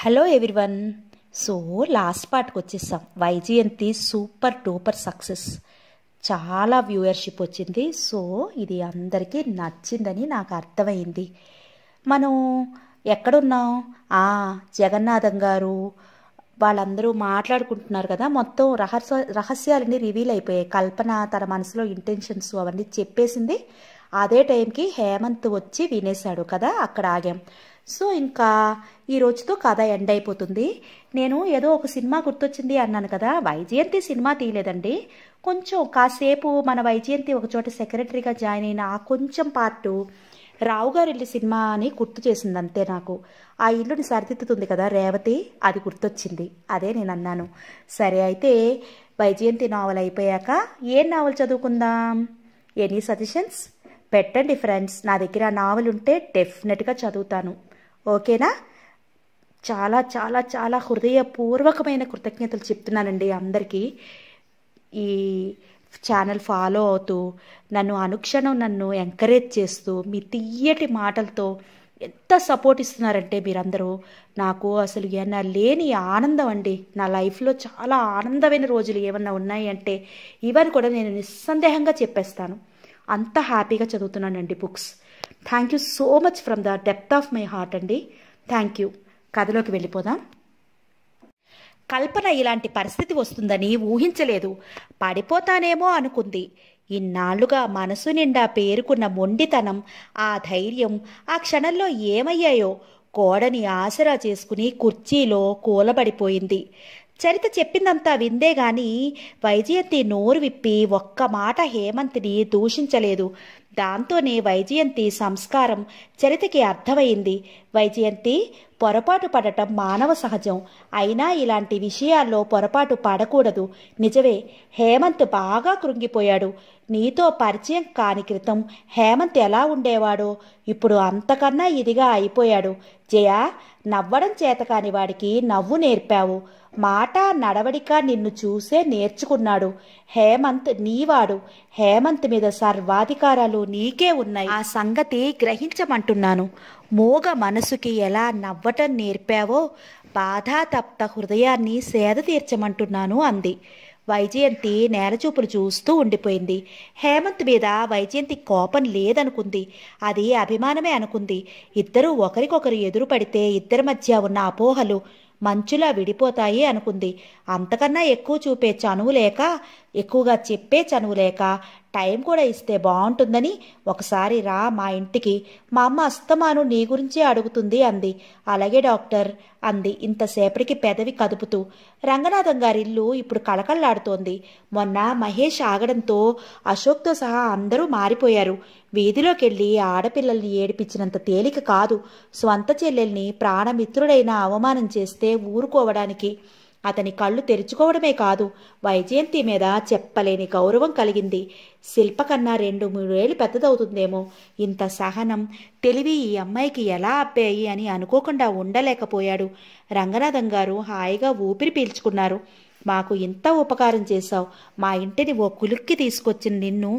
hello everyone so last పార్ట్కి వచ్చేసాం Vyjayanthi super టూపర్ సక్సెస్ చాలా వ్యూయర్షిప్ వచ్చింది సో ఇది అందరికీ నచ్చిందని నాకు అర్థమైంది మనం ఎక్కడున్నాం ఆ జగన్నాథం గారు వాళ్ళందరూ మాట్లాడుకుంటున్నారు కదా మొత్తం రహస్య రహస్యాలన్నీ రివీల్ అయిపోయాయి కల్పన తన మనసులో ఇంటెన్షన్స్ అవన్నీ చెప్పేసింది అదే టైంకి హేమంత్ వచ్చి వినేశాడు కదా అక్కడ ఆగాం సో ఇంకా ఈ రోజుతో కథ ఎండ్ అయిపోతుంది నేను ఏదో ఒక సినిమా గుర్తొచ్చింది అన్నాను కదా వైజయంతి సినిమా తీయలేదండి కొంచెం కాసేపు మన వైజయంతి ఒకచోట సెక్రటరీగా జాయిన్ అయిన ఆ కొంచెం పార్టు రావు గారి ఇల్లు సినిమా అని గుర్తు చేసింది అంతే నాకు ఆ ఇల్లుని సరిదిద్దుతుంది కదా రేవతి అది గుర్తొచ్చింది అదే నేను అన్నాను సరే అయితే వైజయంతి నావల్ అయిపోయాక ఏ నావల్ చదువుకుందాం ఎనీ సజెషన్స్ పెట్టండి ఫ్రెండ్స్ నా దగ్గర నావల్ ఉంటే డెఫినెట్గా చదువుతాను ఓకేనా చాలా చాలా చాలా హృదయపూర్వకమైన కృతజ్ఞతలు చెప్తున్నానండి అందరికీ ఈ ఛానల్ ఫాలో అవుతూ నన్ను అనుక్షణం నన్ను ఎంకరేజ్ చేస్తూ మీ తీయటి మాటలతో ఎంత సపోర్ట్ ఇస్తున్నారంటే మీరందరూ నాకు అసలు ఏమన్నా లేని ఆనందం అండి నా లైఫ్లో చాలా ఆనందమైన రోజులు ఏమన్నా ఉన్నాయంటే ఇవన్నీ కూడా నేను నిస్సందేహంగా చెప్పేస్తాను అంత హ్యాపీగా చదువుతున్నానండి books thank you so much from the depth of my heart అండి థ్యాంక్ యూ కథలోకి వెళ్ళిపోదాం కల్పన ఇలాంటి పరిస్థితి వస్తుందని ఊహించలేదు పడిపోతానేమో అనుకుంది ఇన్నాళ్లుగా మనసు నిండా పేరుకున్న మొండితనం ఆ ధైర్యం ఆ క్షణంలో ఏమయ్యాయో కోడని ఆసరా చేసుకుని కుర్చీలో కూలబడిపోయింది చరిత చెప్పిందంతా విందే గాని వైజయంతి నోరు విప్పి ఒక్క మాట హేమంత్ని దూషించలేదు దాంతోనే వైజయంతి సంస్కారం చరితకి అర్థమైంది వైజయంతి పొరపాటు పడటం మానవ సహజం అయినా ఇలాంటి విషయాల్లో పొరపాటు పడకూడదు నిజమే హేమంత్ బాగా కృంగిపోయాడు నీతో పరిచయం కాని క్రితం హేమంత్ ఎలా ఉండేవాడో ఇప్పుడు అంతకన్నా ఇదిగా అయిపోయాడు జయా నవ్వడం చేతకాని వాడికి నవ్వు నేర్పావు మాట నడవడిక నిన్ను చూసే నేర్చుకున్నాడు హేమంత్ నీవాడు హేమంత్ మీద సర్వాధికారాలు నీకే ఉన్నాయి ఆ సంగతి గ్రహించమంటున్నాను మోగ మనసుకి ఎలా నవ్వటం నేర్పావో బాధాతప్త హృదయాన్ని సేద తీర్చమంటున్నాను అంది వైజయంతి నేలచూపులు చూస్తూ ఉండిపోయింది హేమంత్ మీద వైజయంతి కోపం లేదనుకుంది అది అభిమానమే అనుకుంది ఇద్దరూ ఒకరికొకరు ఎదురు పడితే ఇద్దరి మధ్య ఉన్న అపోహలు మంచులా విడిపోతాయి అనుకుంది అంతకన్నా ఎక్కువ చూపే చనువు లేక ఎక్కువగా చెప్పే చనువు లేక టైం కూడా ఇస్తే బాగుంటుందని ఒకసారి రా మా ఇంటికి మా అమ్మ అస్తమాను నీ గురించే అడుగుతుంది అంది అలాగే డాక్టర్ అంది ఇంతసేపటికి పెదవి కదుపుతూ రంగనాథం గారిల్లు ఇప్పుడు కళకళలాడుతోంది మొన్న మహేష్ ఆగడంతో అశోక్తో సహా అందరూ మారిపోయారు వీధిలోకెళ్ళి ఆడపిల్లల్ని ఏడిపించినంత తేలిక కాదు స్వంత చెల్లెల్ని ప్రాణమిత్రుడైన అవమానం చేస్తే ఊరుకోవడానికి అతని కళ్ళు తెరుచుకోవడమే కాదు వైజయంతి మీద చెప్పలేని గౌరవం కలిగింది శిల్ప కన్నా రెండు మూడేళ్ళు పెద్దదవుతుందేమో ఇంత సహనం తెలివి ఈ అమ్మాయికి ఎలా అబ్బాయి అని అనుకోకుండా ఉండలేకపోయాడు రంగనాథం గారు హాయిగా ఊపిరి పీల్చుకున్నారు మాకు ఇంత ఉపకారం చేశావు మా ఇంటిని ఓ కులుక్కి తీసుకొచ్చిన నిన్ను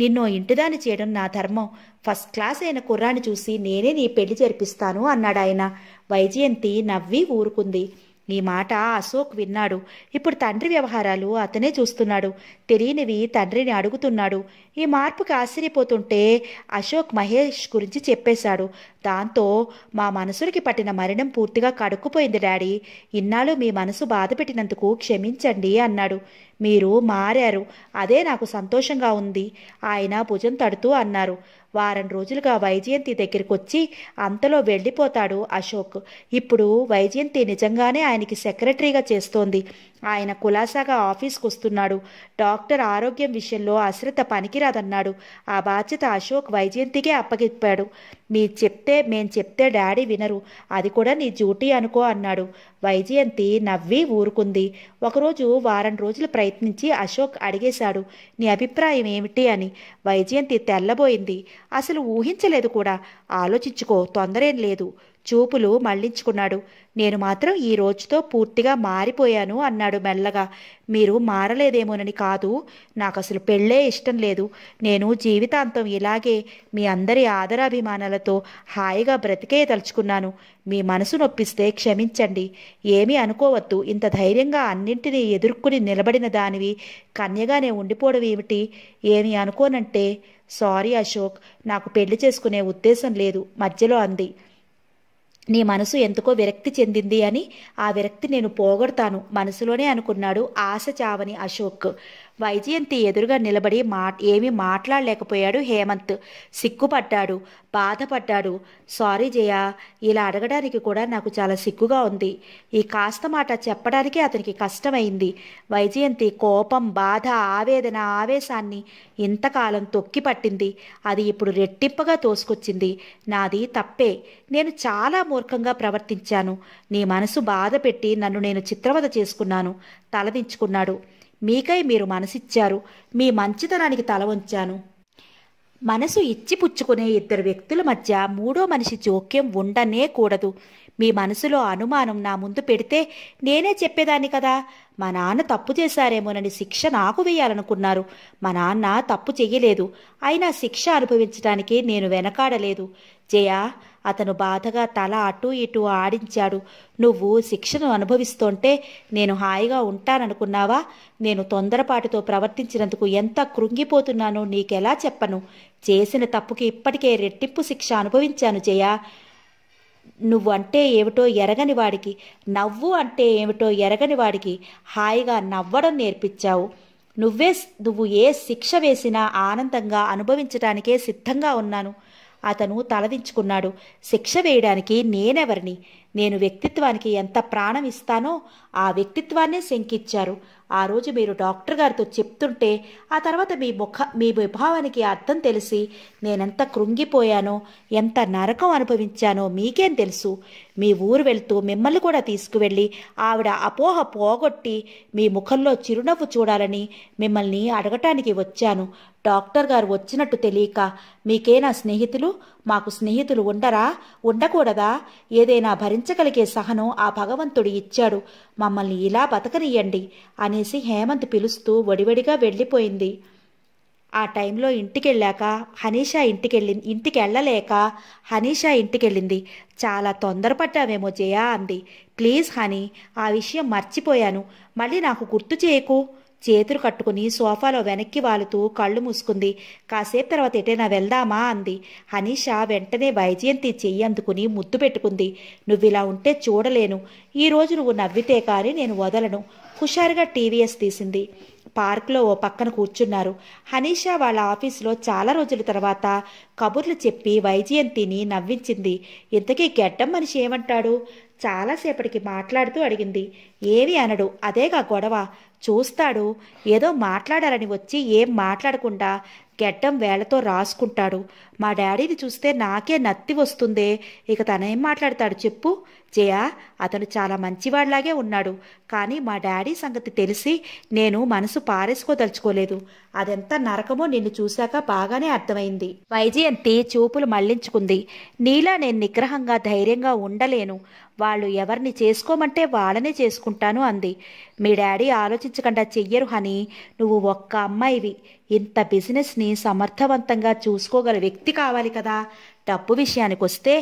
నిన్ను ఇంటిదాని చేయడం నా ధర్మం ఫస్ట్ క్లాస్ అయిన కుర్రాన్ని చూసి నేనే నీ పెళ్లి జరిపిస్తాను అన్నాడు ఆయన వైజయంతి నవ్వి ఊరుకుంది నీ మాట అశోక్ విన్నాడు ఇప్పుడు తండ్రి వ్యవహారాలు అతనే చూస్తున్నాడు తెలియనివి తండ్రిని అడుగుతున్నాడు ఈ మార్పుకి ఆశ్చర్యపోతుంటే అశోక్ మహేష్ గురించి చెప్పేశాడు దాంతో మా మనసులకి పట్టిన మరణం పూర్తిగా కడుక్కుపోయింది డాడీ ఇన్నాళ్ళు మీ మనసు బాధ పెట్టినందుకు క్షమించండి అన్నాడు మీరు మారారు అదే నాకు సంతోషంగా ఉంది ఆయన భుజం తడుతూ అన్నారు వారం రోజులుగా వైజయంతి దగ్గరికి వచ్చి అంతలో వెళ్ళిపోతాడు అశోక్ ఇప్పుడు వైజయంతి నిజంగానే ఆయనకి సెక్రటరీగా చేస్తోంది ఆయన కులాసాగా ఆఫీస్కు వస్తున్నాడు డాక్టర్ ఆరోగ్యం విషయంలో అశ్రద్ధ పనికిరాదన్నాడు ఆ బాధ్యత అశోక్ వైజయంతికే అప్పగిప్పాడు మీ చెప్తే మేం చెప్తే డాడీ వినరు అది కూడా నీ డ్యూటీ అనుకో అన్నాడు వైజయంతి నవ్వి ఊరుకుంది ఒకరోజు వారం రోజులు ప్రయత్నించి అశోక్ అడిగేశాడు నీ అభిప్రాయం ఏమిటి అని వైజయంతి తెల్లబోయింది అసలు ఊహించలేదు కూడా ఆలోచించుకో తొందరేం లేదు చూపులు మళ్లించుకున్నాడు నేను మాత్రం ఈ రోజుతో పూర్తిగా మారిపోయాను అన్నాడు మెల్లగా మీరు మారలేదేమోనని కాదు నాకు అసలు పెళ్ళే ఇష్టం లేదు నేను జీవితాంతం ఇలాగే మీ అందరి ఆదరాభిమానాలతో హాయిగా బ్రతికే తలుచుకున్నాను మీ మనసు నొప్పిస్తే క్షమించండి ఏమీ అనుకోవద్దు ఇంత ధైర్యంగా అన్నింటినీ ఎదుర్కొని నిలబడిన దానివి కన్యగానే ఉండిపోవడం ఏమిటి ఏమి అనుకోనంటే సారీ అశోక్ నాకు పెళ్లి చేసుకునే ఉద్దేశం లేదు మధ్యలో అంది నీ మనసు ఎందుకో విరక్తి చెందింది అని ఆ విరక్తి నేను పోగొడతాను మనసులోనే అనుకున్నాడు ఆశ చావని అశోక్ వైజయంతి ఎదురుగా నిలబడి మా ఏమీ మాట్లాడలేకపోయాడు హేమంత్ సిక్కుపడ్డాడు బాధపడ్డాడు సారీ జయ ఇలా అడగడానికి కూడా నాకు చాలా సిగ్గుగా ఉంది ఈ కాస్త మాట చెప్పడానికి అతనికి కష్టమైంది వైజయంతి కోపం బాధ ఆవేదన ఆవేశాన్ని ఇంతకాలం తొక్కి పట్టింది అది ఇప్పుడు రెట్టింపగా తోసుకొచ్చింది నాది తప్పే నేను చాలా మూర్ఖంగా ప్రవర్తించాను నీ మనసు బాధ పెట్టి నన్ను నేను చిత్రవద చేసుకున్నాను తలదించుకున్నాడు మీకై మీరు మనసిచ్చారు మీ మంచితనానికి తల వంచాను మనసు ఇచ్చిపుచ్చుకునే ఇద్దరు వ్యక్తుల మధ్య మూడో మనిషి జోక్యం ఉండనే కూడదు మీ మనసులో అనుమానం నా ముందు పెడితే నేనే చెప్పేదాన్ని కదా మా నాన్న తప్పు చేశారేమోనని శిక్ష నాకు వేయాలనుకున్నారు మా నాన్న తప్పు చెయ్యలేదు అయినా శిక్ష అనుభవించడానికి నేను వెనకాడలేదు జయ అతను బాధగా తల అటు ఇటు ఆడించాడు నువ్వు శిక్షను అనుభవిస్తుంటే నేను హాయిగా ఉంటాననుకున్నావా నేను తొందరపాటుతో ప్రవర్తించినందుకు ఎంత కృంగిపోతున్నానో నీకెలా చెప్పను చేసిన తప్పుకి ఇప్పటికే రెట్టింపు శిక్ష అనుభవించాను జయ నువ్వు అంటే ఏమిటో ఎరగని వాడికి నవ్వు అంటే ఏమిటో ఎరగని వాడికి హాయిగా నవ్వడం నేర్పించావు నువ్వే నువ్వు ఏ శిక్ష వేసినా ఆనందంగా అనుభవించడానికే సిద్ధంగా ఉన్నాను అతను తలదించుకున్నాడు శిక్ష వేయడానికి నేనెవరిని నేను వ్యక్తిత్వానికి ఎంత ప్రాణం ఇస్తానో ఆ వ్యక్తిత్వాన్నే శంకిచ్చారు ఆ రోజు మీరు డాక్టర్ గారితో చెప్తుంటే ఆ తర్వాత మీ ముఖ మీ విభావానికి అర్థం తెలిసి నేనెంత కృంగిపోయానో ఎంత నరకం అనుభవించానో మీకేం తెలుసు మీ ఊరు వెళ్తూ మిమ్మల్ని కూడా తీసుకువెళ్ళి ఆవిడ అపోహ పోగొట్టి మీ ముఖంలో చిరునవ్వు చూడాలని మిమ్మల్ని అడగటానికి వచ్చాను డాక్టర్ గారు వచ్చినట్టు తెలియక మీకే నా స్నేహితులు మాకు స్నేహితులు ఉండరా ఉండకూడదా ఏదైనా భరించగలిగే సహనం ఆ భగవంతుడు ఇచ్చాడు మమ్మల్ని ఇలా బతకనియండి అనేసి హేమంత్ పిలుస్తూ వడివడిగా వెళ్ళిపోయింది ఆ టైంలో ఇంటికెళ్ళాక హనీషా ఇంటికెళ్ళి ఇంటికెళ్ళలేక హనీషా ఇంటికెళ్ళింది చాలా తొందరపడ్డావేమో జయా అంది ప్లీజ్ హనీ ఆ విషయం మర్చిపోయాను మళ్ళీ నాకు గుర్తు చేయకు చేతులు కట్టుకుని సోఫాలో వెనక్కి వాలుతూ కళ్ళు మూసుకుంది కాసేపు తర్వాత ఎటైనా వెళ్దామా అంది హనీష వెంటనే వైజయంతి చెయ్యి అందుకుని ముద్దు పెట్టుకుంది నువ్విలా ఉంటే చూడలేను ఈరోజు నువ్వు నవ్వితే కానీ నేను వదలను హుషారుగా టీవీఎస్ తీసింది పార్క్లో ఓ పక్కన కూర్చున్నారు హనీష వాళ్ళ ఆఫీసులో చాలా రోజుల తర్వాత కబుర్లు చెప్పి వైజయంతిని నవ్వించింది ఇంతకీ గెడ్డం మనిషి ఏమంటాడు చాలాసేపటికి మాట్లాడుతూ అడిగింది ఏవి అనడు అదేగా గొడవ చూస్తాడు ఏదో మాట్లాడాలని వచ్చి ఏం మాట్లాడకుండా గెడ్డం వేలతో రాసుకుంటాడు మా డాడీని చూస్తే నాకే నత్తి వస్తుందే ఇక తనేం మాట్లాడతాడు చెప్పు జయా అతను చాలా మంచివాడిలాగే ఉన్నాడు కానీ మా డాడీ సంగతి తెలిసి నేను మనసు పారేసుకోదలుచుకోలేదు అదెంత నరకమో నిన్ను చూశాక బాగానే అర్థమైంది వైజయంతి చూపులు మళ్లించుకుంది నీలా నేను నిగ్రహంగా ధైర్యంగా ఉండలేను వాళ్ళు ఎవరిని చేసుకోమంటే వాళ్ళనే చేసుకుంటాను అంది మీ డాడీ ఆలోచించకుండా చెయ్యరు హనీ నువ్వు ఒక్క అమ్మాయివి ఇంత బిజినెస్ని సమర్థవంతంగా చూసుకోగల వ్యక్తి కావాలి కదా డబ్బు విషయానికి వస్తే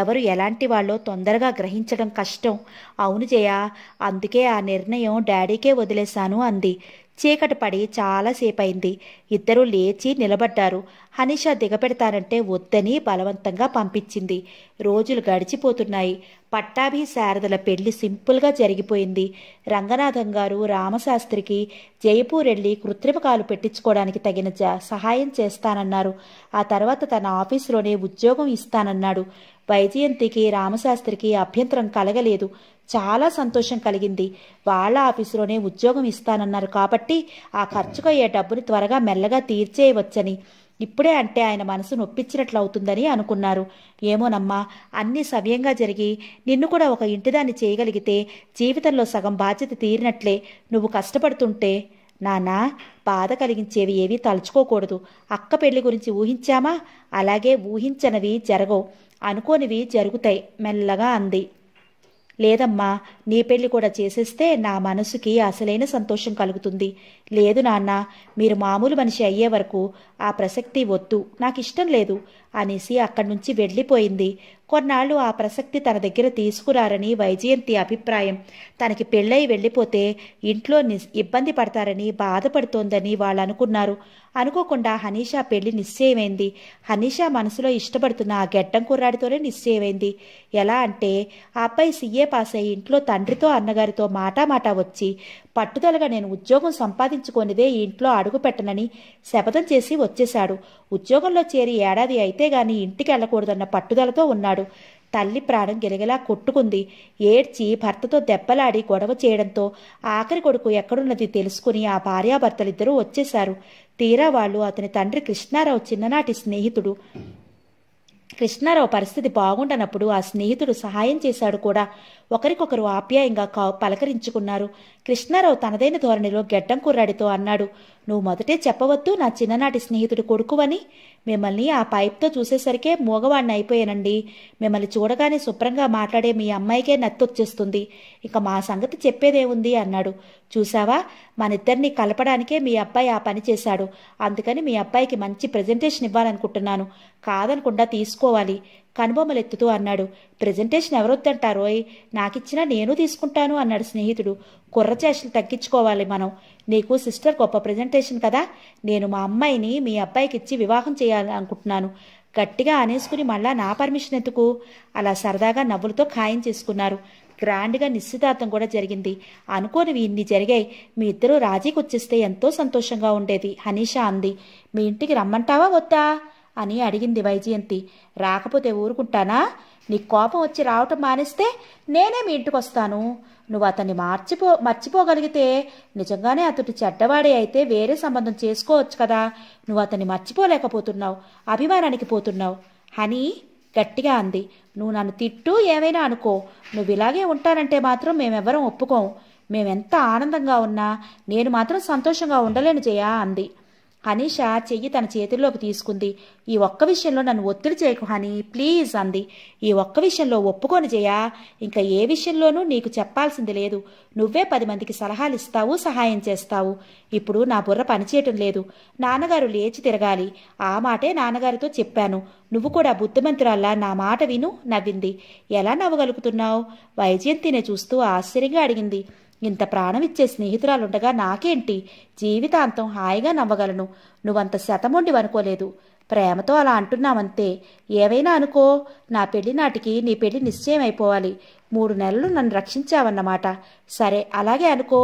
ఎవరు ఎలాంటి వాళ్ళో తొందరగా గ్రహించడం కష్టం అవును జయ అందుకే ఆ నిర్ణయం డాడీకే వదిలేశాను అంది చీకటి పడి చాలాసేపు అయింది ఇద్దరూ లేచి నిలబడ్డారు హనీష దిగపెడతానంటే వద్దని బలవంతంగా పంపించింది రోజులు గడిచిపోతున్నాయి పట్టాభి శారదల పెళ్లి సింపుల్గా జరిగిపోయింది రంగనాథం గారు రామశాస్త్రికి జైపూర్ వెళ్ళి కృత్రిమ కాలు పెట్టించుకోవడానికి తగిన సహాయం చేస్తానన్నారు ఆ తర్వాత తన ఆఫీసులోనే ఉద్యోగం ఇస్తానన్నాడు వైజయంతికి రామశాస్త్రికి అభ్యంతరం కలగలేదు చాలా సంతోషం కలిగింది వాళ్ళ ఆఫీసులోనే ఉద్యోగం ఇస్తానన్నారు కాబట్టి ఆ ఖర్చుకు అయ్యే డబ్బుని త్వరగా మెల్లగా తీర్చేయవచ్చని ఇప్పుడే అంటే ఆయన మనసు నొప్పించినట్లవుతుందని అవుతుందని అనుకున్నారు ఏమోనమ్మా అన్నీ సవ్యంగా జరిగి నిన్ను కూడా ఒక ఇంటిదాన్ని చేయగలిగితే జీవితంలో సగం బాధ్యత తీరినట్లే నువ్వు కష్టపడుతుంటే నానా బాధ కలిగించేవి ఏవీ తలుచుకోకూడదు అక్క పెళ్లి గురించి ఊహించామా అలాగే ఊహించనవి జరగవు అనుకోనివి జరుగుతాయి మెల్లగా అంది లేదమ్మా నీ పెళ్లి కూడా చేసేస్తే నా మనసుకి అసలైన సంతోషం కలుగుతుంది లేదు నాన్న మీరు మామూలు మనిషి అయ్యే వరకు ఆ ప్రసక్తి వద్దు నాకు ఇష్టం లేదు అనేసి అక్కడి నుంచి వెళ్ళిపోయింది కొన్నాళ్ళు ఆ ప్రసక్తి తన దగ్గర తీసుకురారని వైజయంతి అభిప్రాయం తనకి పెళ్ళై వెళ్ళిపోతే ఇంట్లో ఇబ్బంది పడతారని బాధపడుతోందని వాళ్ళు అనుకున్నారు అనుకోకుండా హనీషా పెళ్లి నిశ్చయమైంది హనీషా మనసులో ఇష్టపడుతున్న ఆ గెడ్డం కుర్రాడితోనే నిశ్చయమైంది ఎలా అంటే ఆ అబ్బాయి సీఏ పాస్ అయ్యి ఇంట్లో తండ్రితో అన్నగారితో మాటా వచ్చి పట్టుదలగా నేను ఉద్యోగం సంపాదించుకొనిదే ఈ ఇంట్లో అడుగు పెట్టనని శపథం చేసి వచ్చేశాడు ఉద్యోగంలో చేరి ఏడాది అయితే గాని ఇంటికి వెళ్ళకూడదన్న పట్టుదలతో ఉన్నాడు తల్లి ప్రాణం గిరగిలా కొట్టుకుంది ఏడ్చి భర్తతో దెబ్బలాడి గొడవ చేయడంతో ఆఖరి కొడుకు ఎక్కడున్నది తెలుసుకుని ఆ భార్యాభర్తలిద్దరూ వచ్చేశారు తీరా వాళ్ళు అతని తండ్రి కృష్ణారావు చిన్ననాటి స్నేహితుడు కృష్ణారావు పరిస్థితి బాగుండనప్పుడు ఆ స్నేహితుడు సహాయం చేశాడు కూడా ఒకరికొకరు ఆప్యాయంగా కా పలకరించుకున్నారు కృష్ణారావు తనదైన ధోరణిలో గెడ్డం కుర్రాడితో అన్నాడు నువ్వు మొదటే చెప్పవద్దు నా చిన్ననాటి స్నేహితుడు కొడుకువని మిమ్మల్ని ఆ పైప్తో చూసేసరికే మూగవాణ్ణి అయిపోయానండి మిమ్మల్ని చూడగానే శుభ్రంగా మాట్లాడే మీ అమ్మాయికే నత్తొచ్చేస్తుంది ఇక మా సంగతి చెప్పేదేముంది అన్నాడు చూసావా మనిద్దరిని కలపడానికే మీ అబ్బాయి ఆ పని చేశాడు అందుకని మీ అబ్బాయికి మంచి ప్రజెంటేషన్ ఇవ్వాలనుకుంటున్నాను కాదనకుండా తీసుకోవాలి కనుబొమ్మలెత్తుతూ అన్నాడు ప్రజెంటేషన్ ఎవరొద్దంటారోయ్ నాకిచ్చినా నేను తీసుకుంటాను అన్నాడు స్నేహితుడు కుర్రచేష్టలు తగ్గించుకోవాలి మనం నీకు సిస్టర్ గొప్ప ప్రజెంటేషన్ కదా నేను మా అమ్మాయిని మీ అబ్బాయికి ఇచ్చి వివాహం చేయాలనుకుంటున్నాను గట్టిగా అనేసుకుని మళ్ళా నా పర్మిషన్ ఎందుకు అలా సరదాగా నవ్వులతో ఖాయం చేసుకున్నారు గ్రాండ్గా నిశ్చితార్థం కూడా జరిగింది అనుకోనివి ఇన్ని జరిగాయి మీ ఇద్దరూ రాజీకి వచ్చేస్తే ఎంతో సంతోషంగా ఉండేది హనీషా అంది మీ ఇంటికి రమ్మంటావా వద్దా అని అడిగింది వైజయంతి రాకపోతే ఊరుకుంటానా నీ కోపం వచ్చి రావటం మానేస్తే నేనే మీ ఇంటికి వస్తాను నువ్వు అతన్ని మార్చిపో మర్చిపోగలిగితే నిజంగానే అతడు చెడ్డవాడే అయితే వేరే సంబంధం చేసుకోవచ్చు కదా నువ్వు అతన్ని మర్చిపోలేకపోతున్నావు అభిమానానికి పోతున్నావు అని గట్టిగా అంది నువ్వు నన్ను తిట్టు ఏమైనా అనుకో నువ్వు ఇలాగే ఉంటానంటే మాత్రం మేమెవ్వరం ఒప్పుకోం మేమెంత ఆనందంగా ఉన్నా నేను మాత్రం సంతోషంగా ఉండలేను జయా అంది అనీష చెయ్యి తన చేతుల్లోకి తీసుకుంది ఈ ఒక్క విషయంలో నన్ను ఒత్తిడి చేయకు హనీ ప్లీజ్ అంది ఈ ఒక్క విషయంలో ఒప్పుకొని చేయా ఇంకా ఏ విషయంలోనూ నీకు చెప్పాల్సింది లేదు నువ్వే పది మందికి సలహాలు ఇస్తావు సహాయం చేస్తావు ఇప్పుడు నా బుర్ర పనిచేయటం లేదు నాన్నగారు లేచి తిరగాలి ఆ మాటే నాన్నగారితో చెప్పాను నువ్వు కూడా బుద్ధిమంతురాల్లా నా మాట విను నవ్వింది ఎలా నవ్వగలుగుతున్నావు వైజయంతినే చూస్తూ ఆశ్చర్యంగా అడిగింది ఇంత ప్రాణమిచ్చే స్నేహితురాలుండగా నాకేంటి జీవితాంతం హాయిగా నవ్వగలను నువ్వంత శతముండి అనుకోలేదు ప్రేమతో అలా అంటున్నామంతే ఏవైనా అనుకో నా పెళ్లి నాటికి నీ పెళ్లి నిశ్చయం అయిపోవాలి మూడు నెలలు నన్ను రక్షించావన్నమాట సరే అలాగే అనుకో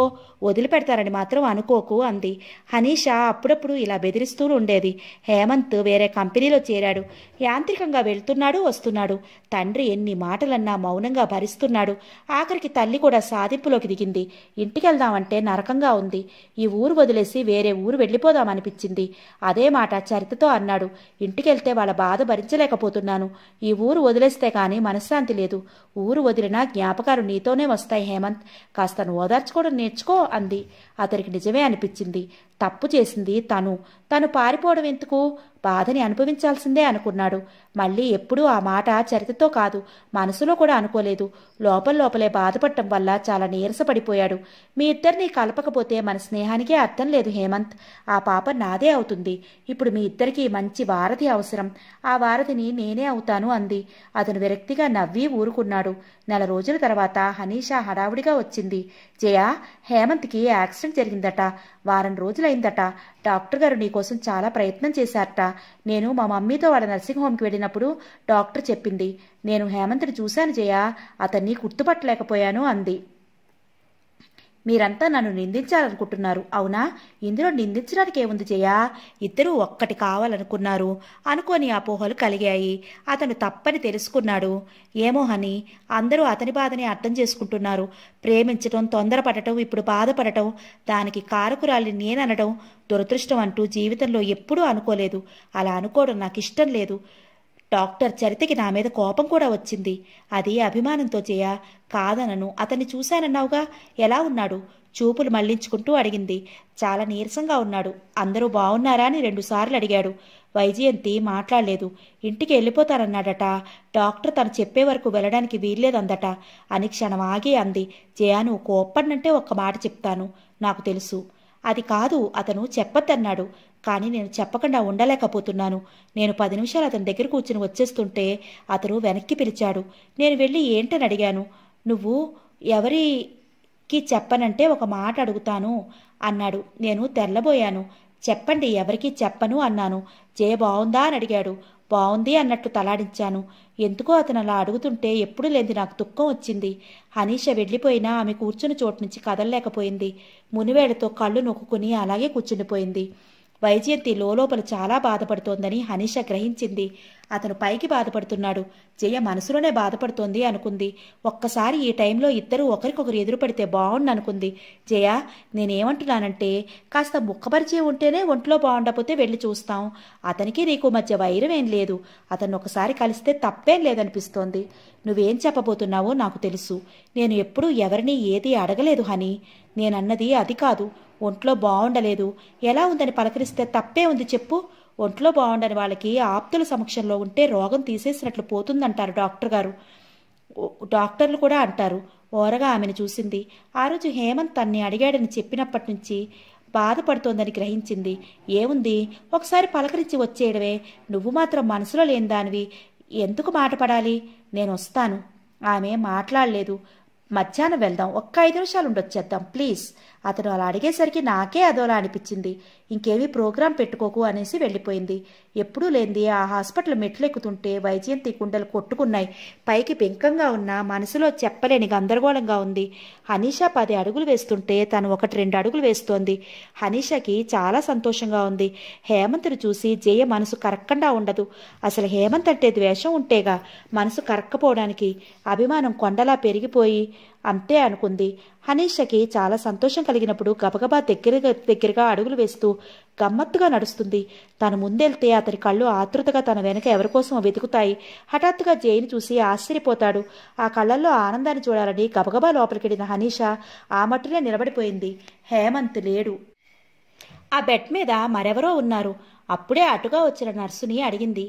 వదిలిపెడతానని మాత్రం అనుకోకు అంది హనీష అప్పుడప్పుడు ఇలా బెదిరిస్తూ ఉండేది హేమంత్ వేరే కంపెనీలో చేరాడు యాంత్రికంగా వెళ్తున్నాడు వస్తున్నాడు తండ్రి ఎన్ని మాటలన్నా మౌనంగా భరిస్తున్నాడు ఆఖరికి తల్లి కూడా సాధింపులోకి దిగింది ఇంటికెళ్దామంటే నరకంగా ఉంది ఈ ఊరు వదిలేసి వేరే ఊరు వెళ్ళిపోదామనిపించింది అదే మాట చరితతో అన్నాడు ఇంటికెళ్తే వాళ్ళ బాధ భరించలేకపోతున్నాను ఈ ఊరు వదిలేస్తే కానీ మనశ్శాంతి లేదు ఊరు వదిలిన నా జ్ఞాపకాలు నీతోనే వస్తాయి హేమంత్ కాస్త ఓదార్చుకోవడం నేర్చుకో అంది అతనికి నిజమే అనిపించింది తప్పు చేసింది తను తను పారిపోవడం ఎందుకు బాధని అనుభవించాల్సిందే అనుకున్నాడు మళ్ళీ ఎప్పుడూ ఆ మాట చరితతో కాదు మనసులో కూడా అనుకోలేదు లోపల లోపలే బాధపడటం వల్ల చాలా నీరసపడిపోయాడు మీ ఇద్దరిని కలపకపోతే మన స్నేహానికే అర్థం లేదు హేమంత్ ఆ పాప నాదే అవుతుంది ఇప్పుడు మీ ఇద్దరికి మంచి వారధి అవసరం ఆ వారధిని నేనే అవుతాను అంది అతను విరక్తిగా నవ్వి ఊరుకున్నాడు నెల రోజుల తర్వాత హనీషా హడావుడిగా వచ్చింది జయా హేమంత్కి యాక్సిడెంట్ జరిగిందట వారం రోజులైందట డాక్టర్ గారు నీకోసం చాలా ప్రయత్నం చేశారట నేను మా మమ్మీతో వాళ్ళ నర్సింగ్ హోమ్కి వెళ్ళినప్పుడు డాక్టర్ చెప్పింది నేను హేమంత్ని చూశాను జయా అతన్ని గుర్తుపట్టలేకపోయాను అంది మీరంతా నన్ను నిందించాలనుకుంటున్నారు అవునా ఇందులో నిందించడానికి ఏముంది జయ ఇద్దరూ ఒక్కటి కావాలనుకున్నారు అనుకోని అపోహలు కలిగాయి అతను తప్పని తెలుసుకున్నాడు ఏమో హని అందరూ అతని బాధని అర్థం చేసుకుంటున్నారు ప్రేమించటం తొందరపడటం ఇప్పుడు బాధపడటం దానికి కారకురాలి నేననడం దురదృష్టం అంటూ జీవితంలో ఎప్పుడూ అనుకోలేదు అలా అనుకోవడం నాకు ఇష్టం లేదు డాక్టర్ చరితకి నా మీద కోపం కూడా వచ్చింది అది అభిమానంతో చేయ కాదనను అతన్ని చూశానన్నావుగా ఎలా ఉన్నాడు చూపులు మళ్లించుకుంటూ అడిగింది చాలా నీరసంగా ఉన్నాడు అందరూ బాగున్నారా అని రెండుసార్లు అడిగాడు వైజయంతి మాట్లాడలేదు ఇంటికి వెళ్ళిపోతానన్నాడట డాక్టర్ తను చెప్పే వరకు వెళ్ళడానికి వీల్లేదందట అని క్షణం ఆగి అంది జయాను కోప్పడినంటే ఒక్క మాట చెప్తాను నాకు తెలుసు అది కాదు అతను చెప్పొద్దన్నాడు కానీ నేను చెప్పకుండా ఉండలేకపోతున్నాను నేను పది నిమిషాలు అతని దగ్గర కూర్చుని వచ్చేస్తుంటే అతను వెనక్కి పిలిచాడు నేను వెళ్ళి ఏంటని అడిగాను నువ్వు ఎవరికి చెప్పనంటే ఒక మాట అడుగుతాను అన్నాడు నేను తెల్లబోయాను చెప్పండి ఎవరికీ చెప్పను అన్నాను జయ బాగుందా అని అడిగాడు బాగుంది అన్నట్టు తలాడించాను ఎందుకో అతను అలా అడుగుతుంటే ఎప్పుడు లేని నాకు దుఃఖం వచ్చింది హనీష వెళ్ళిపోయినా ఆమె కూర్చుని చోటు నుంచి కదలలేకపోయింది మునివేళ్లతో కళ్ళు నొక్కుని అలాగే కూర్చుండిపోయింది వైజయంతి లోపల చాలా బాధపడుతోందని హనీష గ్రహించింది అతను పైకి బాధపడుతున్నాడు జయ మనసులోనే బాధపడుతోంది అనుకుంది ఒక్కసారి ఈ టైంలో ఇద్దరు ఒకరికొకరు ఎదురుపడితే బాగుండు అనుకుంది జయ నేనేమంటున్నానంటే కాస్త ముక్కపరిచే ఉంటేనే ఒంట్లో బాగుండకపోతే వెళ్ళి చూస్తాం అతనికి నీకు మధ్య వైరం ఏం లేదు అతను ఒకసారి కలిస్తే తప్పేం లేదనిపిస్తోంది నువ్వేం చెప్పబోతున్నావో నాకు తెలుసు నేను ఎప్పుడూ ఎవరిని ఏది అడగలేదు హనీ నేనన్నది అది కాదు ఒంట్లో బాగుండలేదు ఎలా ఉందని పలకరిస్తే తప్పే ఉంది చెప్పు ఒంట్లో బాగుండని వాళ్ళకి ఆప్తుల సమక్షంలో ఉంటే రోగం తీసేసినట్లు పోతుందంటారు డాక్టర్ గారు డాక్టర్లు కూడా అంటారు ఓరగా ఆమెను చూసింది ఆ రోజు హేమంత్ తన్ని అడిగాడని చెప్పినప్పటి నుంచి బాధపడుతోందని గ్రహించింది ఏముంది ఒకసారి పలకరించి వచ్చేయడమే నువ్వు మాత్రం మనసులో లేని దానివి ఎందుకు మాటపడాలి నేను వస్తాను ఆమె మాట్లాడలేదు మధ్యాహ్నం వెళ్దాం ఒక్క ఐదు నిమిషాలు ఉండొచ్చేద్దాం ప్లీజ్ అతను అలా అడిగేసరికి నాకే అదోలా అనిపించింది ఇంకేమీ ప్రోగ్రాం పెట్టుకోకు అనేసి వెళ్ళిపోయింది ఎప్పుడూ లేనిది ఆ హాస్పిటల్ మెట్లెక్కుతుంటే వైజయంతి కుండలు కొట్టుకున్నాయి పైకి పెంకంగా ఉన్నా మనసులో చెప్పలేని గందరగోళంగా ఉంది హనీషా పది అడుగులు వేస్తుంటే తను ఒకటి రెండు అడుగులు వేస్తోంది హనీషాకి చాలా సంతోషంగా ఉంది హేమంత్ను చూసి జయ మనసు కరక్కండా ఉండదు అసలు హేమంత్ అంటే ద్వేషం ఉంటేగా మనసు కరక్కపోవడానికి అభిమానం కొండలా పెరిగిపోయి అంతే అనుకుంది హనీషకి చాలా సంతోషం కలిగినప్పుడు గబగబా దగ్గరగా దగ్గరగా అడుగులు వేస్తూ గమ్మత్తుగా నడుస్తుంది తను ముందెళ్తే అతని కళ్ళు ఆతృతగా తన వెనక ఎవరికోసం వెతుకుతాయి హఠాత్తుగా జైని చూసి ఆశ్చర్యపోతాడు ఆ కళ్ళల్లో ఆనందాన్ని చూడాలని గబగబా లోపలికెడిన హనీష ఆ మట్టులే నిలబడిపోయింది హేమంత్ లేడు ఆ బెడ్ మీద మరెవరో ఉన్నారు అప్పుడే అటుగా వచ్చిన నర్సుని అడిగింది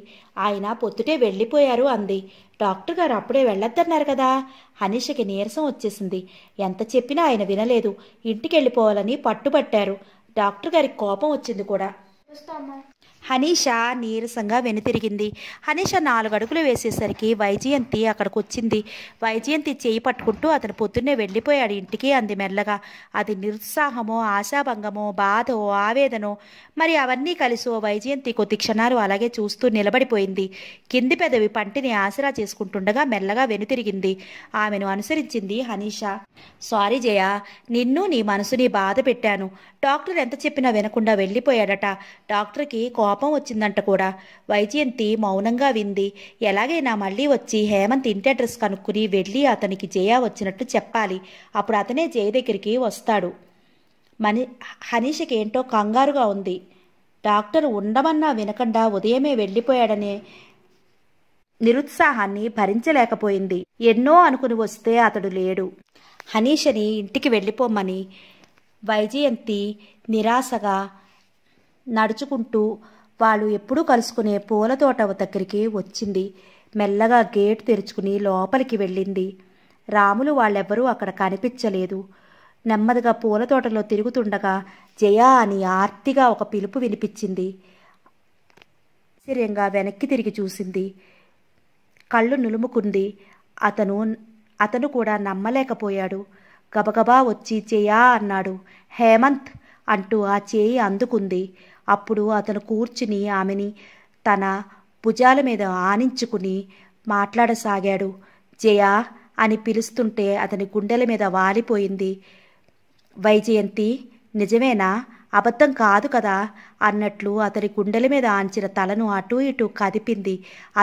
ఆయన పొత్తుటే వెళ్ళిపోయారు అంది డాక్టర్ గారు అప్పుడే వెళ్ళొద్దన్నారు కదా హనీషకి నీరసం వచ్చేసింది ఎంత చెప్పినా ఆయన వినలేదు ఇంటికెళ్ళిపోవాలని పట్టుబట్టారు డాక్టర్ గారికి కోపం వచ్చింది కూడా హనీష నీరసంగా వెనుతిరిగింది హనీష నాలుగు అడుగులు వేసేసరికి వైజయంతి అక్కడికి వచ్చింది వైజయంతి చేయి పట్టుకుంటూ అతను పొద్దున్నే వెళ్ళిపోయాడు ఇంటికి అంది మెల్లగా అది నిరుత్సాహమో ఆశాభంగమో బాధో ఆవేదనో మరి అవన్నీ కలిసి వైజయంతి కొద్ది క్షణాలు అలాగే చూస్తూ నిలబడిపోయింది కింది పెదవి పంటిని ఆసరా చేసుకుంటుండగా మెల్లగా వెనుతిరిగింది ఆమెను అనుసరించింది హనీష సారీ జయ నిన్ను నీ మనసుని బాధ పెట్టాను డాక్టర్ ఎంత చెప్పినా వినకుండా వెళ్ళిపోయాడట డాక్టర్కి కోప కోపం వచ్చిందంట కూడా వైజయంతి మౌనంగా వింది ఎలాగైనా మళ్ళీ వచ్చి హేమంత్ ఇంటి అడ్రస్ కనుక్కుని వెళ్ళి అతనికి జయ వచ్చినట్టు చెప్పాలి అప్పుడు అతనే జయ దగ్గరికి వస్తాడు మని హనీషకి ఏంటో కంగారుగా ఉంది డాక్టర్ ఉండమన్నా వినకుండా ఉదయమే వెళ్ళిపోయాడనే నిరుత్సాహాన్ని భరించలేకపోయింది ఎన్నో అనుకుని వస్తే అతడు లేడు హనీషని ఇంటికి వెళ్ళిపోమని వైజయంతి నిరాశగా నడుచుకుంటూ వాళ్ళు ఎప్పుడూ కలుసుకునే పూల తోట దగ్గరికి వచ్చింది మెల్లగా గేటు తెరుచుకుని లోపలికి వెళ్ళింది రాములు వాళ్ళెవ్వరూ అక్కడ కనిపించలేదు నెమ్మదిగా పూల తోటలో తిరుగుతుండగా జయా అని ఆర్తిగా ఒక పిలుపు వినిపించింది ఆశ్చర్యంగా వెనక్కి తిరిగి చూసింది కళ్ళు నులుముకుంది అతను అతను కూడా నమ్మలేకపోయాడు గబగబా వచ్చి చేయా అన్నాడు హేమంత్ అంటూ ఆ చేయి అందుకుంది అప్పుడు అతను కూర్చుని ఆమెని తన భుజాల మీద ఆనించుకుని మాట్లాడసాగాడు జయా అని పిలుస్తుంటే అతని గుండెల మీద వాలిపోయింది వైజయంతి నిజమేనా అబద్ధం కాదు కదా అన్నట్లు అతని గుండెల మీద ఆంచిన తలను అటూ ఇటూ కదిపింది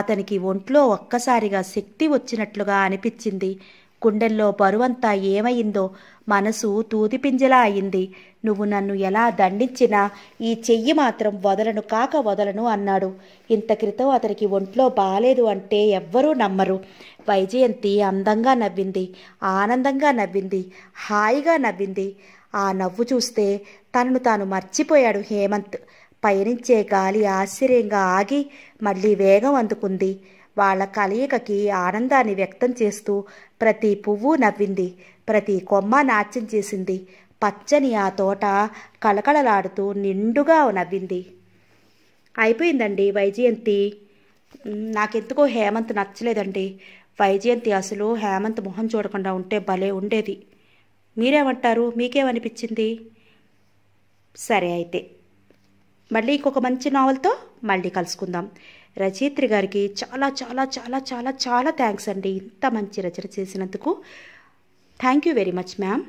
అతనికి ఒంట్లో ఒక్కసారిగా శక్తి వచ్చినట్లుగా అనిపించింది గుండెల్లో బరువంతా ఏమైందో మనసు తూదిపింజలా అయింది నువ్వు నన్ను ఎలా దండించినా ఈ చెయ్యి మాత్రం వదలను కాక వదలను అన్నాడు ఇంత క్రితం అతనికి ఒంట్లో బాలేదు అంటే ఎవ్వరూ నమ్మరు వైజయంతి అందంగా నవ్వింది ఆనందంగా నవ్వింది హాయిగా నవ్వింది ఆ నవ్వు చూస్తే తనను తాను మర్చిపోయాడు హేమంత్ పయనించే గాలి ఆశ్చర్యంగా ఆగి మళ్ళీ వేగం అందుకుంది వాళ్ల కలయికకి ఆనందాన్ని వ్యక్తం చేస్తూ ప్రతి పువ్వు నవ్వింది ప్రతి కొమ్మ నాట్యం చేసింది పచ్చని ఆ తోట కలకలలాడుతూ నిండుగా నవ్వింది అయిపోయిందండి వైజయంతి నాకెందుకో హేమంత్ నచ్చలేదండి వైజయంతి అసలు హేమంత్ మొహం చూడకుండా ఉంటే భలే ఉండేది మీరేమంటారు మీకేమనిపించింది సరే అయితే మళ్ళీ ఇంకొక మంచి నావల్తో మళ్ళీ కలుసుకుందాం రచయిత్రి గారికి చాలా చాలా చాలా చాలా చాలా థ్యాంక్స్ అండి ఇంత మంచి రచన చేసినందుకు thank you very much ma'am